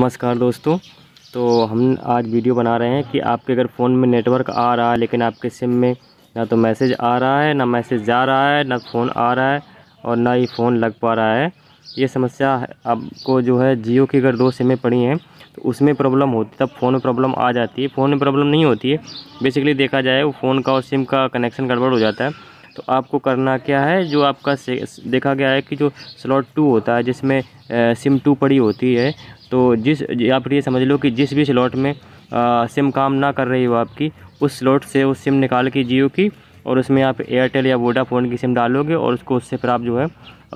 नमस्कार दोस्तों तो हम आज वीडियो बना रहे हैं कि आपके अगर फ़ोन में नेटवर्क आ रहा है लेकिन आपके सिम में ना तो मैसेज आ रहा है ना मैसेज जा रहा है ना फ़ोन आ रहा है और ना ही फ़ोन लग पा रहा है ये समस्या आपको जो है जियो की अगर दो सिमें पड़ी हैं तो उसमें प्रॉब्लम होती तब फ़ोन में प्रॉब्लम आ जाती है फ़ोन में प्रॉब्लम नहीं होती है बेसिकली देखा जाए वो फ़ोन का और सिम का कनेक्शन गड़बड़ हो जाता है तो आपको करना क्या है जो आपका देखा गया है कि जो स्लॉट टू होता है जिसमें सिम टू पड़ी होती है तो जिस या फिर ये समझ लो कि जिस भी स्लॉट में आ, सिम काम ना कर रही हो आपकी उस स्लॉट से वो सिम निकाल के जियो की और उसमें आप एयरटेल या वोडाफोन की सिम डालोगे और उसको उससे फिर आप जो है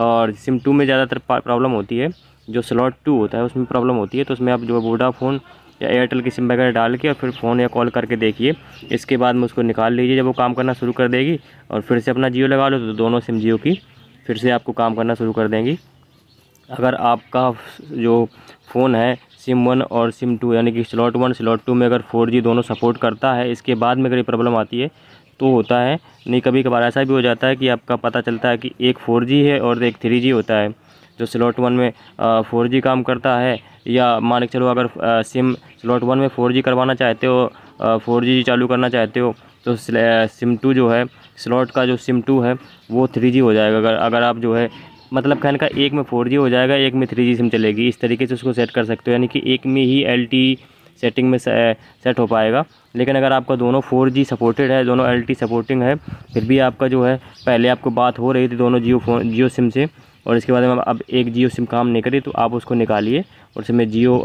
और सिम टू में ज़्यादातर प्रॉब्लम होती है जो स्लॉट टू होता है उसमें प्रॉब्लम होती है तो उसमें आप जो है वोडाफोन या एयरटेल की सिम वगैरह डाल के और फिर फ़ोन या कॉल करके देखिए इसके बाद में उसको निकाल लीजिए जब वो काम करना शुरू कर देगी और फिर से अपना जियो लगा लो तो दोनों सिम जियो की फिर से आपको काम करना शुरू कर देंगी अगर आपका जो फ़ोन है सिम वन और सिम टू यानी कि स्लॉट वन स्लॉट टू में अगर फोर जी दोनों सपोर्ट करता है इसके बाद में अगर ये प्रॉब्लम आती है तो होता है नहीं कभी कभार ऐसा भी हो जाता है कि आपका पता चलता है कि एक फ़ोर जी है और एक थ्री जी होता है जो स्लॉट वन में फ़ोर जी काम करता है या मान के चलो अगर सिम स्लॉट वन में फ़ोर जी करवाना चाहते हो फ़ोर जी चालू करना चाहते हो तो सिम टू जो है स्लॉट का जो सिम टू है वो थ्री जी हो जाएगा अगर अगर आप जो है मतलब कहने का एक में फोर हो जाएगा एक में थ्री सिम चलेगी इस तरीके से उसको सेट कर सकते हो यानी कि एक में ही एल सेटिंग में सेट हो पाएगा लेकिन अगर आपका दोनों फोर जी सपोर्टेड है दोनों एल टी सपोर्टिंग है फिर भी आपका जो है पहले आपको बात हो रही थी दोनों जियो फोन जियो सिम से और इसके बाद में अब एक जियो सिम काम नहीं करी तो आप उसको निकालिए और उसमें जियो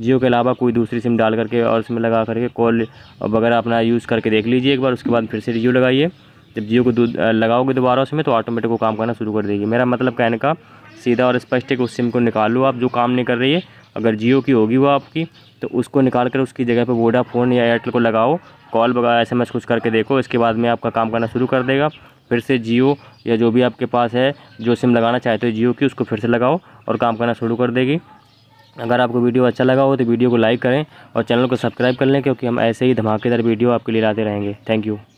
जियो के अलावा कोई दूसरी सिम डाल करके और उसमें लगा करके कॉल वगैरह अपना यूज़ करके देख लीजिए एक बार उसके बाद फिर से जियो लगाइए जब जियो को लगाओगे दोबारा उसमें तो ऑटोमेटिक वो काम करना शुरू कर देगी मेरा मतलब कहने का सीधा और स्पष्ट है कि उस सिम को निकालो आप जो काम नहीं कर रही है अगर जियो की होगी वो आपकी तो उसको निकाल कर उसकी जगह पर वोडाफोन या एयरटेल को लगाओ कॉल वगैरह एस एम कुछ करके देखो इसके बाद में आपका काम करना शुरू कर देगा फिर से जियो या जो भी आपके पास है जो सिम लगाना चाहते हो जियो की उसको फिर से लगाओ और काम करना शुरू कर देगी अगर आपको वीडियो अच्छा लगा हो तो वीडियो को लाइक करें और चैनल को सब्सक्राइब कर लें क्योंकि हम ऐसे ही धमाकेदार वीडियो आपके लिए लाते रहेंगे थैंक यू